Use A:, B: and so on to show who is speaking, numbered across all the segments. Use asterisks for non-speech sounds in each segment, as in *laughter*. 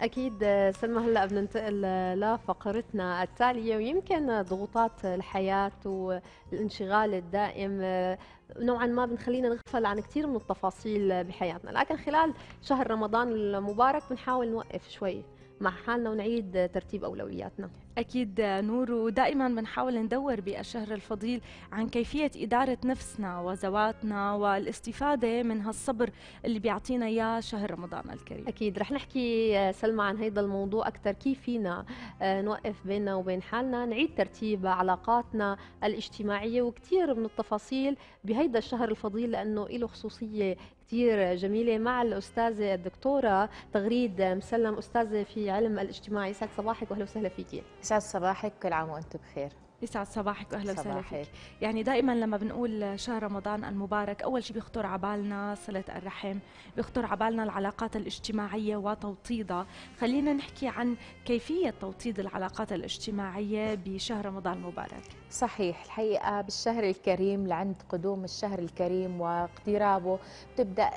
A: أكيد سلمى هلأ بننتقل لفقرتنا التالية ويمكن ضغوطات الحياة والانشغال الدائم نوعا ما بنخلينا نغفل عن كثير من التفاصيل بحياتنا لكن خلال شهر رمضان المبارك بنحاول نوقف
B: شوي مع حالنا ونعيد ترتيب أولوياتنا أكيد نور ودائما بنحاول ندور بالشهر الفضيل عن كيفية إدارة نفسنا وذواتنا والاستفادة من هالصبر اللي بيعطينا إياه شهر رمضان الكريم أكيد رح نحكي
A: سلمى عن هيدا الموضوع أكثر كيف فينا آه، نوقف بيننا وبين حالنا نعيد ترتيب علاقاتنا الاجتماعية وكثير من التفاصيل بهيدا الشهر الفضيل لأنه له خصوصية كثير جميله مع الاستاذه الدكتوره تغريد مسلم
B: استاذه في علم الاجتماع يسعد صباحك واهلا وسهلا فيكي يسعد صباحك كل عام وانتم بخير يسعد صباحك واهلا وسهلا فيك يعني دائما لما بنقول شهر رمضان المبارك اول شيء بيخطر على بالنا صله الرحم بيخطر على بالنا العلاقات الاجتماعيه وتوطيدها خلينا نحكي عن كيفيه توطيد العلاقات الاجتماعيه بشهر رمضان
C: المبارك صحيح الحقيقة بالشهر الكريم لعند قدوم الشهر الكريم واقترابه بتبدأ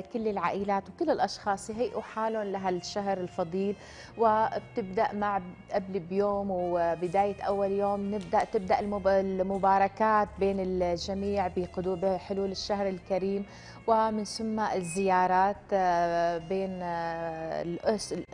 C: كل العائلات وكل الأشخاص يهيئوا حالهم لهالشهر الفضيل وبتبدأ مع قبل بيوم وبداية أول يوم نبدأ تبدأ المباركات بين الجميع بقدوم بحلول الشهر الكريم ومن ثم الزيارات آه، بين آه،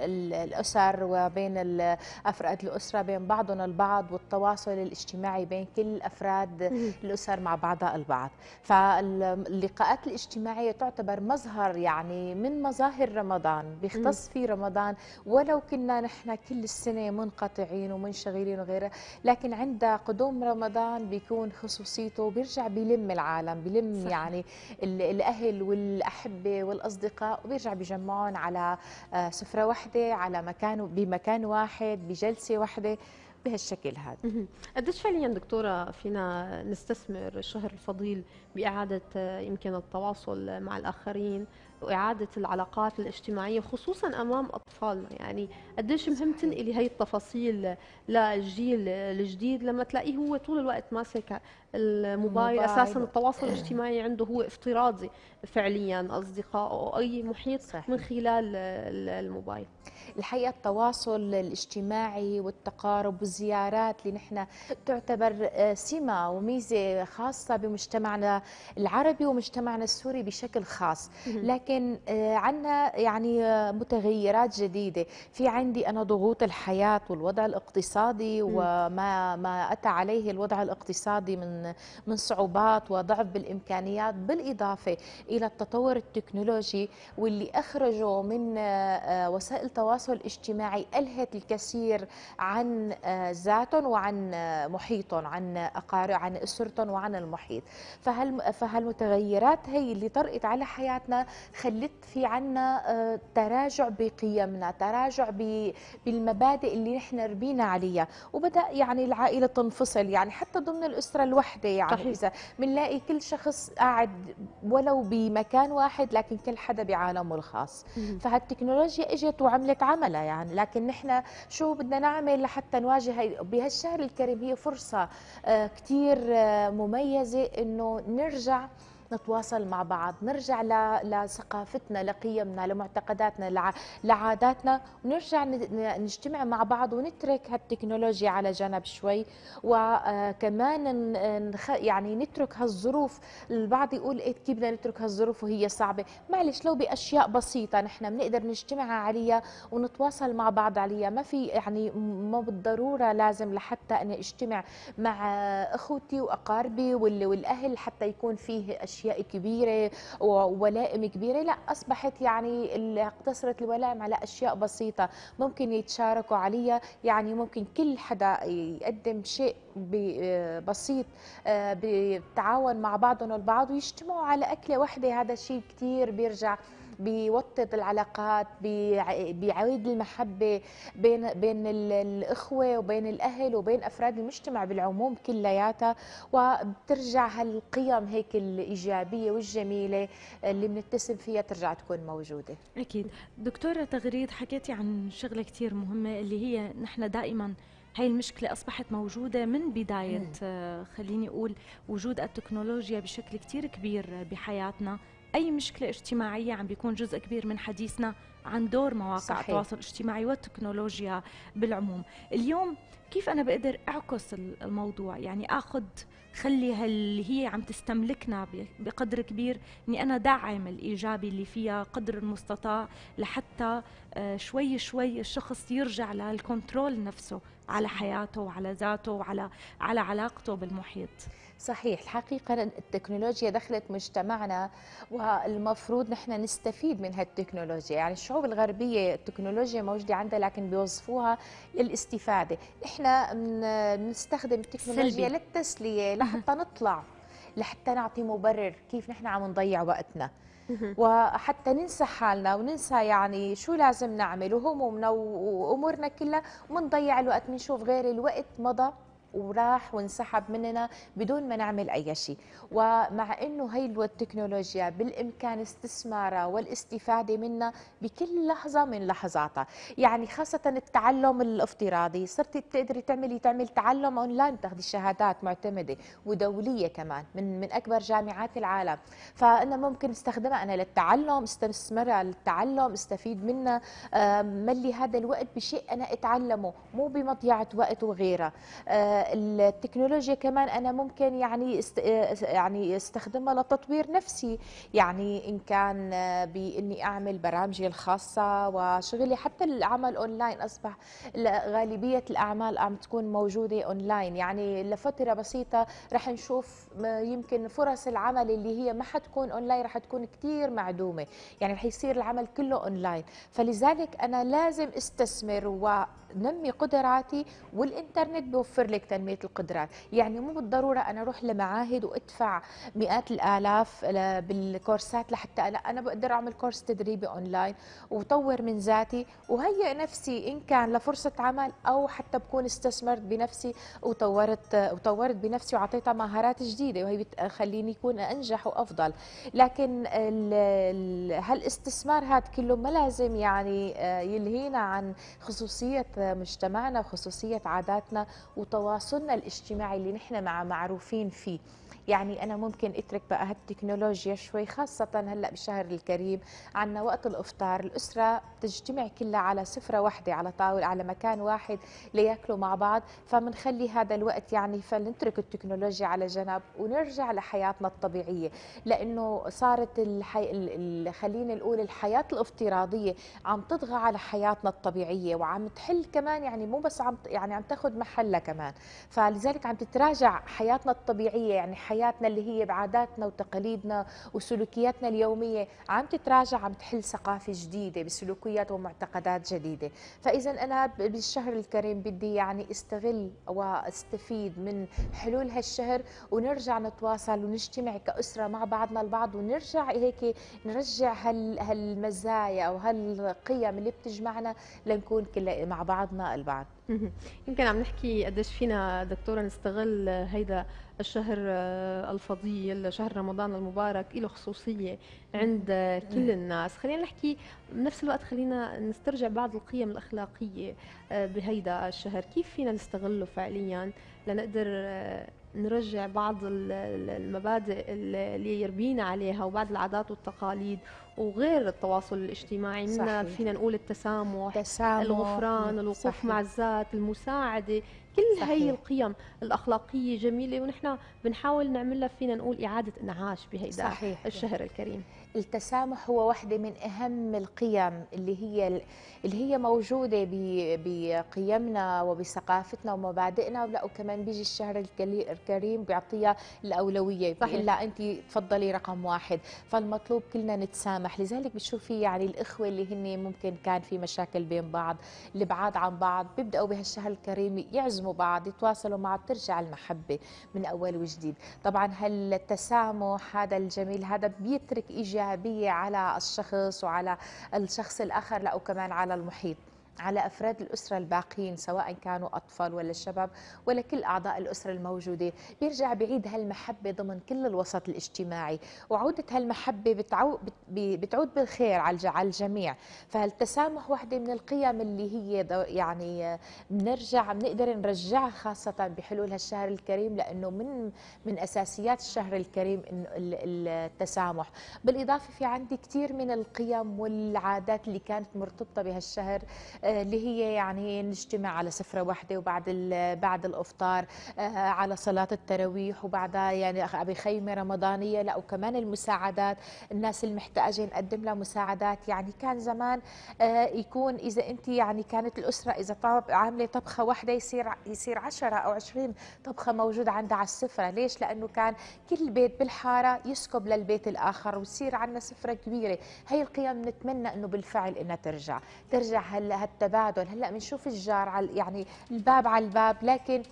C: الأسر وبين أفراد الأسرة بين بعضهم البعض والتواصل الاجتماعي بين كل أفراد الأسر مع بعضها البعض فاللقاءات الاجتماعية تعتبر مظهر يعني من مظاهر رمضان بيختص في رمضان ولو كنا نحن كل السنة منقطعين ومنشغلين وغيره لكن عند قدوم رمضان بيكون خصوصيته بيرجع بيلم العالم بيلم صح. يعني الأهل والأحبة والأصدقاء وبيرجع بيجمعهم على آه، سفرة واحدة على مكان بمكان واحد بجلسة واحدة بهالشكل هذا قديش
A: فعليا دكتوره فينا نستثمر الشهر الفضيل باعاده يمكن التواصل مع الاخرين واعاده العلاقات الاجتماعيه خصوصا امام اطفالنا يعني قديش مهم تنقلي هي التفاصيل للجيل الجديد لما تلاقيه هو طول الوقت ماسك الموبايل, اساسا التواصل الاجتماعي عنده هو افتراضي
C: فعليا اصدقائه او اي محيط صحيح. من خلال الموبايل الحقيقه التواصل الاجتماعي والتقارب والزيارات اللي نحن تعتبر آه، سمه وميزه خاصه بمجتمعنا العربي ومجتمعنا السوري بشكل خاص لكن آه، عندنا يعني آه، متغيرات جديده في عندي انا ضغوط الحياه والوضع الاقتصادي وما ما اتى عليه الوضع الاقتصادي من من صعوبات وضعف بالامكانيات بالاضافه الى التطور التكنولوجي واللي اخرجه من آه، وسائل التواصل الاجتماعي الهت الكثير عن آه، ذاتهم وعن آه، محيطهم عن اقارب عن اسرتهم وعن المحيط فهل فهالمتغيرات هي اللي طرقت على حياتنا خلت في عنا تراجع بقيمنا تراجع بالمبادئ اللي نحن ربينا عليها وبدا يعني العائله تنفصل يعني حتى ضمن الاسره الوحيده وحده يعني اذا منلاقي كل شخص قاعد ولو بمكان واحد لكن كل حدا بعالمه الخاص فهالتكنولوجيا اجت وعملت عملها يعني لكن نحن شو بدنا نعمل لحتى نواجه بهالشهر الكريم هي فرصه آه، كتير آه، مميزه انه نرجع نتواصل مع بعض نرجع لثقافتنا لقيمنا لمعتقداتنا لعاداتنا ونرجع نجتمع مع بعض ونترك هالتكنولوجيا على جنب شوي وكمان آه، يعني نترك هالظروف البعض يقول إيه كيف بدنا نترك هالظروف وهي صعبة معلش لو بأشياء بسيطة نحن بنقدر نجتمع عليها ونتواصل مع بعض عليها ما في يعني ما بالضرورة لازم لحتى أنا اجتمع مع أخوتي وأقاربي والأهل حتى يكون فيه أشياء اشياء كبيره وولائم كبيره لا اصبحت يعني اقتصرت الولائم على اشياء بسيطه ممكن يتشاركوا عليها يعني ممكن كل حدا يقدم شيء آه، بسيط آه، بتعاون مع بعضهم البعض ويجتمعوا على اكله واحده هذا شيء كثير بيرجع بيوطد العلاقات بيعيد المحبه بين بين الاخوه وبين الاهل وبين افراد المجتمع بالعموم كلياتها وبترجع هالقيم هيك الايجابيه والجميله اللي بنتسم فيها ترجع تكون موجوده اكيد دكتوره تغريد حكيتي عن
B: شغله كثير مهمه اللي هي نحن دائما هاي المشكلة أصبحت موجودة من بداية خليني أقول وجود التكنولوجيا بشكل كتير كبير بحياتنا اي مشكله اجتماعيه عم بيكون جزء كبير من حديثنا عن دور مواقع صحيح. التواصل الاجتماعي والتكنولوجيا بالعموم اليوم كيف انا بقدر اعكس الموضوع يعني اخذ خلي اللي هي عم تستملكنا بقدر كبير اني انا داعم الايجابي اللي فيها قدر المستطاع لحتى آه، شوي شوي الشخص يرجع للكنترول نفسه على حياته وعلى ذاته وعلى على
C: علاقته بالمحيط صحيح الحقيقة التكنولوجيا دخلت مجتمعنا والمفروض نحن نستفيد من هالتكنولوجيا يعني الشعوب الغربية التكنولوجيا موجودة عندها لكن بيوظفوها للاستفادة احنا بنستخدم التكنولوجيا سلبي. للتسلية *laughs* لحتى نطلع لحتى نعطي مبرر كيف نحن عم نضيع وقتنا وحتى ننسى حالنا وننسى يعني شو لازم نعمل وهمومنا وامورنا كلها ومنضيع الوقت بنشوف غير الوقت مضى وراح وانسحب مننا بدون ما نعمل أي شيء ومع أنه هي التكنولوجيا بالإمكان استثمارها والاستفادة منها بكل لحظة من لحظاتها يعني خاصة التعلم الافتراضي صرت بتقدري تعملي تعمل تعلم أونلاين تاخذي شهادات معتمدة ودولية كمان من, من أكبر جامعات العالم فأنا ممكن استخدمها أنا للتعلم استثمرها للتعلم استفيد منها آه، ملي هذا الوقت بشيء أنا أتعلمه مو بمضيعة وقت وغيرها آه، التكنولوجيا كمان انا ممكن يعني است يعني استخدمها لتطوير نفسي يعني ان كان باني اعمل برامجي الخاصه وشغلي حتى العمل اونلاين اصبح غالبيه الاعمال عم تكون موجوده اونلاين يعني لفتره بسيطه رح نشوف يمكن فرص العمل اللي هي ما حتكون اونلاين رح تكون كثير معدومه يعني رح يصير العمل كله اونلاين فلذلك انا لازم استثمر ونمي قدراتي والانترنت بيوفر لك تنميه القدرات، يعني مو بالضروره انا اروح لمعاهد وادفع مئات الالاف بالكورسات لحتى لا انا بقدر اعمل كورس تدريبي اونلاين وطور من ذاتي وهيئ نفسي ان كان لفرصه عمل او حتى بكون استثمرت بنفسي وطورت وطورت بنفسي وعطيتها مهارات جديده وهي بتخليني يكون انجح وافضل، لكن هالاستثمار هذا كله ما لازم يعني آه، يلهينا عن خصوصيه مجتمعنا وخصوصيه عاداتنا وطوارئ تواصلنا الاجتماعي اللي نحن مع معروفين فيه يعني أنا ممكن أترك بقى هالتكنولوجيا شوي خاصة هلأ بالشهر الكريم عنا وقت الإفطار الأسرة بتجتمع كلها على سفرة واحدة على طاولة على مكان واحد لياكلوا مع بعض فمنخلي هذا الوقت يعني فلنترك التكنولوجيا على جنب ونرجع لحياتنا الطبيعية لأنه صارت الحي... خلينا نقول الحياة الافتراضية عم تطغى على حياتنا الطبيعية وعم تحل كمان يعني مو بس عم يعني عم تاخذ محلها كمان فلذلك عم تتراجع حياتنا الطبيعيه يعني حياتنا اللي هي بعاداتنا وتقاليدنا وسلوكياتنا اليوميه عم تتراجع عم تحل ثقافه جديده بسلوكيات ومعتقدات جديده فاذا انا بالشهر الكريم بدي يعني استغل واستفيد من حلول هالشهر ونرجع نتواصل ونجتمع كاسره مع بعضنا البعض ونرجع هيك نرجع هال هالمزايا او هالقيم اللي بتجمعنا لنكون كل مع بعضنا البعض
A: يمكن عم نحكي قديش فينا دكتوره نستغل هيدا الشهر آه، الفضيل شهر رمضان المبارك له خصوصيه عند آه، كل الناس خلينا نحكي بنفس الوقت خلينا نسترجع بعض القيم الاخلاقيه آه، بهيدا الشهر كيف فينا نستغله فعليا لنقدر نرجع بعض المبادئ اللي يربينا عليها وبعض العادات والتقاليد وغير التواصل الاجتماعي صحيح. فينا نقول التسامح, التسامح الغفران الوقوف صحيح. مع الذات المساعده كل صحيح. هي القيم الاخلاقيه
C: جميله ونحن بنحاول نعملها فينا نقول اعاده انعاش بهيدا الشهر الكريم التسامح هو واحدة من أهم القيم اللي هي اللي هي موجودة بقيمنا وبثقافتنا ومبادئنا وكمان بيجي الشهر الكريم بيعطيها الأولوية صحيح. إلا أنت تفضلي رقم واحد فالمطلوب كلنا نتسامح تسامح لذلك بتشوفي يعني الإخوة اللي هن ممكن كان في مشاكل بين بعض البعاد عن بعض بيبدأوا بهالشهر الكريم يعزموا بعض يتواصلوا مع بترجع المحبة من أول وجديد طبعا هالتسامح هذا الجميل هذا بيترك إيجابية على الشخص وعلى الشخص الآخر لا وكمان على المحيط على أفراد الأسرة الباقين سواء كانوا أطفال ولا شباب ولا كل أعضاء الأسرة الموجودة بيرجع بعيد هالمحبة ضمن كل الوسط الاجتماعي وعودة هالمحبة بتعو... بتعود بالخير على الجميع فالتسامح وحده من القيم اللي هي يعني بنرجع بنقدر نرجعها خاصة بحلول هالشهر الكريم لأنه من من أساسيات الشهر الكريم التسامح بالإضافة في عندي كثير من القيم والعادات اللي كانت مرتبطة بهالشهر آه، اللي هي يعني نجتمع على سفره واحده وبعد بعد الافطار آه، على صلاه التراويح وبعدها يعني بخيمه رمضانيه لا وكمان المساعدات الناس المحتاجه نقدم لها مساعدات يعني كان زمان آه، يكون اذا انت يعني كانت الاسره اذا عامله طبخه واحده يصير يصير 10 او 20 طبخه موجوده عندها على السفره ليش لانه كان كل بيت بالحاره يسكب للبيت الاخر ويصير عندنا سفره كبيره هي القيم نتمنى انه بالفعل انها ترجع ترجع هل التبادل هلا بنشوف الجار على يعني الباب على الباب لكن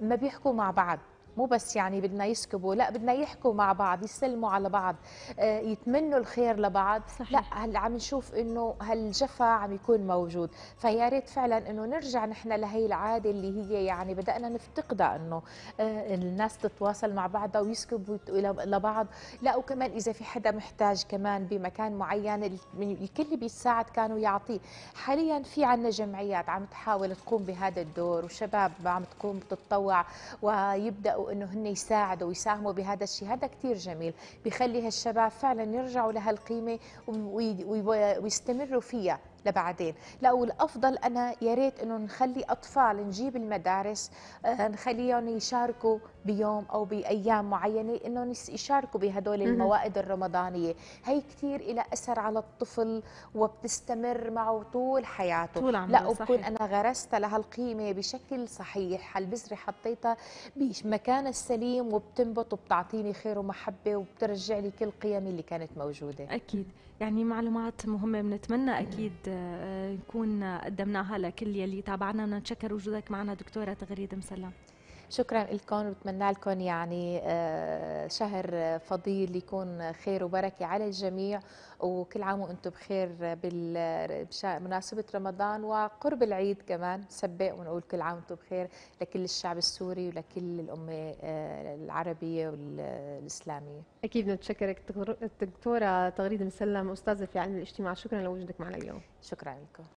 C: ما بيحكوا مع بعض مو بس يعني بدنا يسكبوا لا بدنا يحكوا مع بعض يسلموا على بعض آه، يتمنوا الخير لبعض صحيح. لا هلا عم نشوف انه هالجفا عم يكون موجود فيا ريت فعلا انه نرجع نحن لهي العاده اللي هي يعني بدانا نفتقدها انه آه، الناس تتواصل مع بعضها ويسكبوا لبعض لا وكمان اذا في حدا محتاج كمان بمكان معين الكل بيساعد كانوا يعطيه حاليا في عندنا جمعيات عم تحاول تقوم بهذا الدور وشباب عم تقوم تتطوع ويبداوا بدأوا أنه هن يساعدوا ويساهموا بهذا الشيء هذا كثير جميل بيخلي هالشباب فعلا يرجعوا لهالقيمة ويستمروا فيها لبعدين لا والافضل انا يا ريت انه نخلي اطفال نجيب المدارس آه، نخليهم يشاركوا بيوم او بايام معينه انهم يشاركوا بهدول الموائد الرمضانيه هي كثير لها اثر على الطفل وبتستمر معه طول حياته طول عمره لا وبكون انا غرست لهالقيمه بشكل صحيح البذره حطيتها بمكانها السليم وبتنبت وبتعطيني خير ومحبه وبترجع لي كل قيمي اللي كانت
B: موجوده اكيد يعني معلومات مهمه بنتمنى اكيد آه، نكون قدمناها لكل يلي تابعنا ونتشكر وجودك معنا دكتوره تغريد مسلم
C: شكرا لكم وبتمنى لكم يعني آه، شهر فضيل يكون خير وبركه على الجميع وكل عام وانتم بخير بمناسبه رمضان وقرب العيد كمان نسبق ونقول كل عام وانتم بخير لكل الشعب السوري ولكل الامه آه، العربيه والاسلاميه.
A: اكيد نتشكرك الدكتوره تغريده مسلم استاذه في علم الاجتماع شكرا لوجودك معنا اليوم. شكرا لكم.